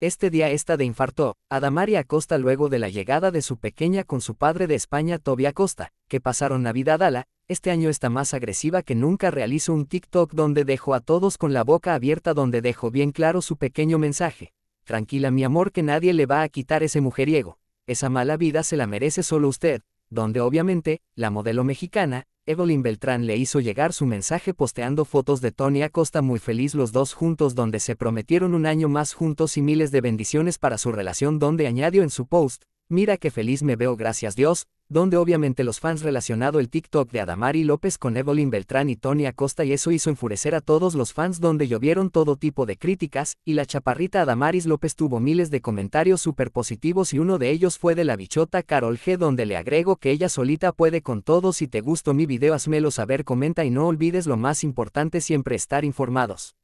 Este día esta de infarto, Adamari Acosta luego de la llegada de su pequeña con su padre de España Toby Acosta, que pasaron Navidad a la, este año está más agresiva que nunca realizo un TikTok donde dejo a todos con la boca abierta donde dejo bien claro su pequeño mensaje. Tranquila mi amor que nadie le va a quitar ese mujeriego, esa mala vida se la merece solo usted, donde obviamente, la modelo mexicana, Evelyn Beltrán le hizo llegar su mensaje posteando fotos de Tony Acosta muy feliz los dos juntos donde se prometieron un año más juntos y miles de bendiciones para su relación donde añadió en su post, mira qué feliz me veo gracias Dios, donde obviamente los fans relacionado el TikTok de Adamari López con Evelyn Beltrán y Tony Acosta y eso hizo enfurecer a todos los fans donde llovieron todo tipo de críticas, y la chaparrita Adamaris López tuvo miles de comentarios súper positivos y uno de ellos fue de la bichota Carol G donde le agrego que ella solita puede con todo si te gustó mi video hazmelo saber comenta y no olvides lo más importante siempre estar informados.